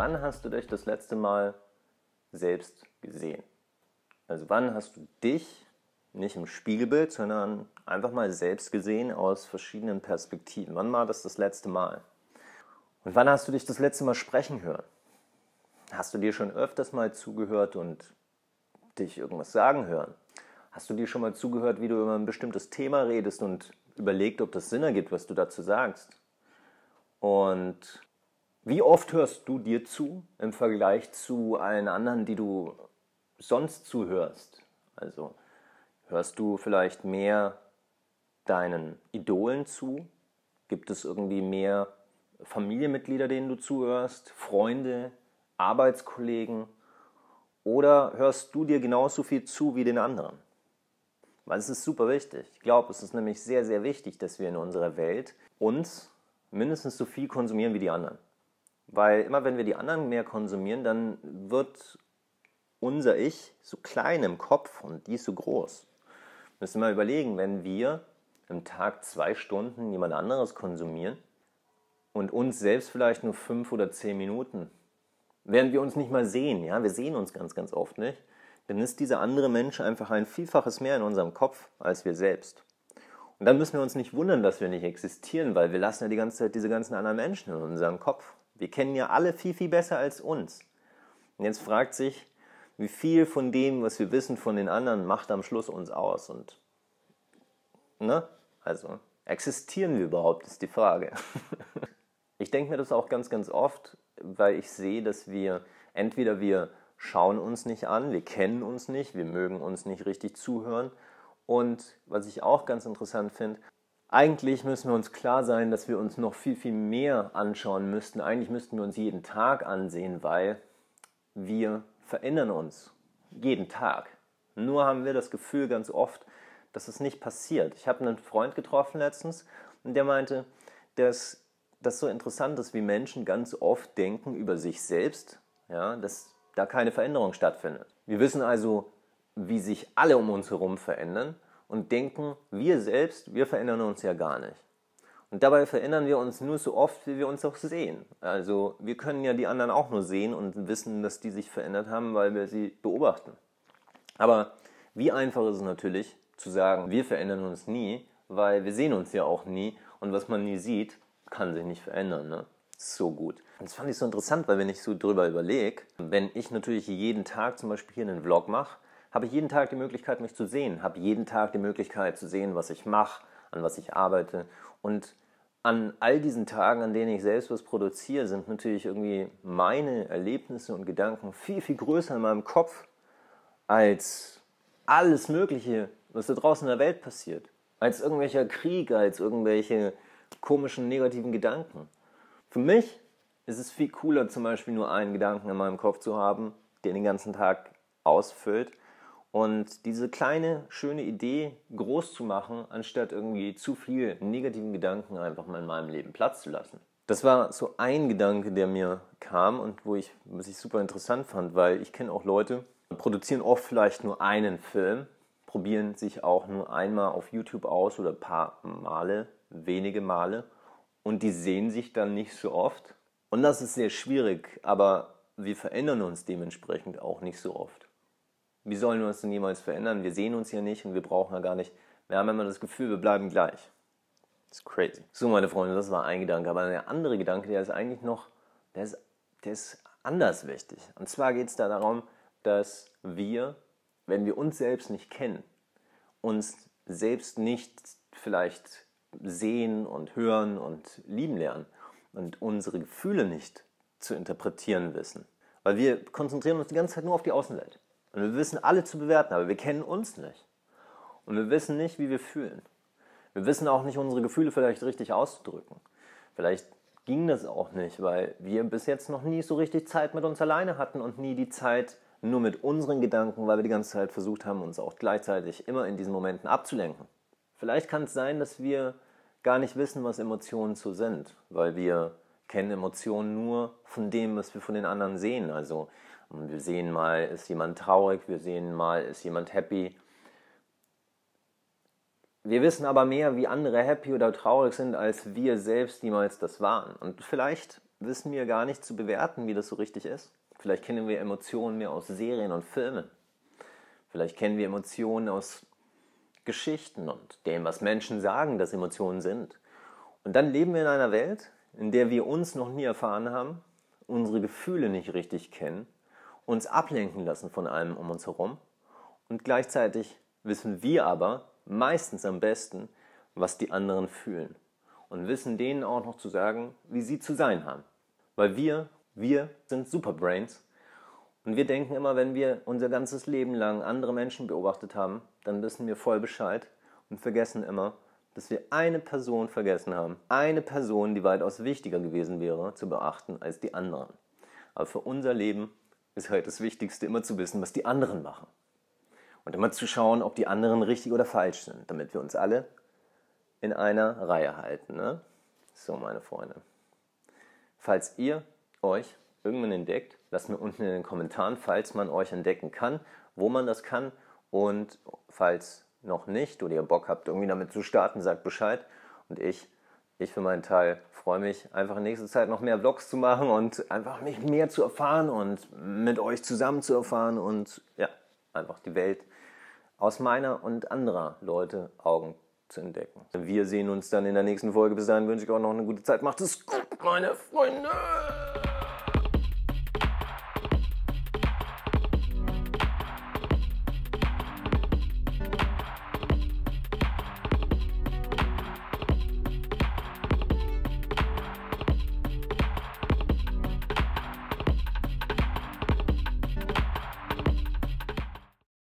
wann hast du dich das letzte Mal selbst gesehen? Also wann hast du dich nicht im Spiegelbild, sondern einfach mal selbst gesehen aus verschiedenen Perspektiven? Wann war das das letzte Mal? Und wann hast du dich das letzte Mal sprechen hören? Hast du dir schon öfters mal zugehört und dich irgendwas sagen hören? Hast du dir schon mal zugehört, wie du über ein bestimmtes Thema redest und überlegt, ob das Sinn ergibt, was du dazu sagst? Und wie oft hörst du dir zu im Vergleich zu allen anderen, die du sonst zuhörst? Also hörst du vielleicht mehr deinen Idolen zu? Gibt es irgendwie mehr Familienmitglieder, denen du zuhörst? Freunde? Arbeitskollegen? Oder hörst du dir genauso viel zu wie den anderen? Weil es ist super wichtig. Ich glaube, es ist nämlich sehr, sehr wichtig, dass wir in unserer Welt uns mindestens so viel konsumieren wie die anderen. Weil immer wenn wir die anderen mehr konsumieren, dann wird unser Ich so klein im Kopf und die ist so groß. Müssen Wir mal überlegen, wenn wir im Tag zwei Stunden jemand anderes konsumieren und uns selbst vielleicht nur fünf oder zehn Minuten, während wir uns nicht mal sehen, ja, wir sehen uns ganz, ganz oft nicht, dann ist dieser andere Mensch einfach ein Vielfaches mehr in unserem Kopf als wir selbst. Und dann müssen wir uns nicht wundern, dass wir nicht existieren, weil wir lassen ja die ganze Zeit diese ganzen anderen Menschen in unserem Kopf. Wir kennen ja alle viel, viel besser als uns. Und jetzt fragt sich, wie viel von dem, was wir wissen von den anderen, macht am Schluss uns aus. Und, ne? Also, existieren wir überhaupt, ist die Frage. ich denke mir das auch ganz, ganz oft, weil ich sehe, dass wir entweder wir schauen uns nicht an, wir kennen uns nicht, wir mögen uns nicht richtig zuhören. Und was ich auch ganz interessant finde, eigentlich müssen wir uns klar sein, dass wir uns noch viel, viel mehr anschauen müssten. Eigentlich müssten wir uns jeden Tag ansehen, weil wir verändern uns. Jeden Tag. Nur haben wir das Gefühl ganz oft, dass es nicht passiert. Ich habe einen Freund getroffen letztens und der meinte, dass das so interessant ist, wie Menschen ganz oft denken über sich selbst, ja, dass da keine Veränderung stattfindet. Wir wissen also, wie sich alle um uns herum verändern und denken, wir selbst, wir verändern uns ja gar nicht. Und dabei verändern wir uns nur so oft, wie wir uns auch sehen. Also wir können ja die anderen auch nur sehen und wissen, dass die sich verändert haben, weil wir sie beobachten. Aber wie einfach ist es natürlich zu sagen, wir verändern uns nie, weil wir sehen uns ja auch nie und was man nie sieht, kann sich nicht verändern. Ne? So gut. Und das fand ich so interessant, weil wenn ich so drüber überlege, wenn ich natürlich jeden Tag zum Beispiel hier einen Vlog mache, habe ich jeden Tag die Möglichkeit, mich zu sehen, habe jeden Tag die Möglichkeit zu sehen, was ich mache, an was ich arbeite. Und an all diesen Tagen, an denen ich selbst was produziere, sind natürlich irgendwie meine Erlebnisse und Gedanken viel, viel größer in meinem Kopf als alles Mögliche, was da draußen in der Welt passiert. Als irgendwelcher Krieg, als irgendwelche komischen negativen Gedanken. Für mich ist es viel cooler, zum Beispiel nur einen Gedanken in meinem Kopf zu haben, der den ganzen Tag ausfüllt, und diese kleine, schöne Idee groß zu machen, anstatt irgendwie zu viel negativen Gedanken einfach mal in meinem Leben Platz zu lassen. Das war so ein Gedanke, der mir kam und wo ich, was ich super interessant fand, weil ich kenne auch Leute, die produzieren oft vielleicht nur einen Film, probieren sich auch nur einmal auf YouTube aus oder ein paar Male, wenige Male und die sehen sich dann nicht so oft. Und das ist sehr schwierig, aber wir verändern uns dementsprechend auch nicht so oft. Wie sollen wir uns denn jemals verändern? Wir sehen uns ja nicht und wir brauchen ja gar nicht. Wir haben immer das Gefühl, wir bleiben gleich. Das ist crazy. So, meine Freunde, das war ein Gedanke. Aber der andere Gedanke, der ist eigentlich noch, der ist, der ist anders wichtig. Und zwar geht es da darum, dass wir, wenn wir uns selbst nicht kennen, uns selbst nicht vielleicht sehen und hören und lieben lernen und unsere Gefühle nicht zu interpretieren wissen. Weil wir konzentrieren uns die ganze Zeit nur auf die Außenwelt. Und wir wissen alle zu bewerten, aber wir kennen uns nicht. Und wir wissen nicht, wie wir fühlen. Wir wissen auch nicht, unsere Gefühle vielleicht richtig auszudrücken. Vielleicht ging das auch nicht, weil wir bis jetzt noch nie so richtig Zeit mit uns alleine hatten und nie die Zeit nur mit unseren Gedanken, weil wir die ganze Zeit versucht haben, uns auch gleichzeitig immer in diesen Momenten abzulenken. Vielleicht kann es sein, dass wir gar nicht wissen, was Emotionen so sind, weil wir kennen Emotionen nur von dem, was wir von den anderen sehen. Also und wir sehen mal, ist jemand traurig, wir sehen mal, ist jemand happy. Wir wissen aber mehr, wie andere happy oder traurig sind, als wir selbst jemals das waren. Und vielleicht wissen wir gar nicht zu bewerten, wie das so richtig ist. Vielleicht kennen wir Emotionen mehr aus Serien und Filmen. Vielleicht kennen wir Emotionen aus Geschichten und dem, was Menschen sagen, dass Emotionen sind. Und dann leben wir in einer Welt, in der wir uns noch nie erfahren haben, unsere Gefühle nicht richtig kennen uns ablenken lassen von allem um uns herum. Und gleichzeitig wissen wir aber meistens am besten, was die anderen fühlen. Und wissen denen auch noch zu sagen, wie sie zu sein haben. Weil wir, wir sind Superbrains. Und wir denken immer, wenn wir unser ganzes Leben lang andere Menschen beobachtet haben, dann wissen wir voll Bescheid und vergessen immer, dass wir eine Person vergessen haben. Eine Person, die weitaus wichtiger gewesen wäre, zu beachten als die anderen. Aber für unser Leben ist halt das Wichtigste, immer zu wissen, was die anderen machen. Und immer zu schauen, ob die anderen richtig oder falsch sind, damit wir uns alle in einer Reihe halten. Ne? So, meine Freunde. Falls ihr euch irgendwann entdeckt, lasst mir unten in den Kommentaren, falls man euch entdecken kann, wo man das kann. Und falls noch nicht oder ihr Bock habt, irgendwie damit zu starten, sagt Bescheid. Und ich, ich für meinen Teil freue mich, einfach in nächster Zeit noch mehr Vlogs zu machen und einfach mich mehr zu erfahren und mit euch zusammen zu erfahren und ja, einfach die Welt aus meiner und anderer Leute Augen zu entdecken. Wir sehen uns dann in der nächsten Folge. Bis dahin wünsche ich euch noch eine gute Zeit. Macht es gut, meine Freunde!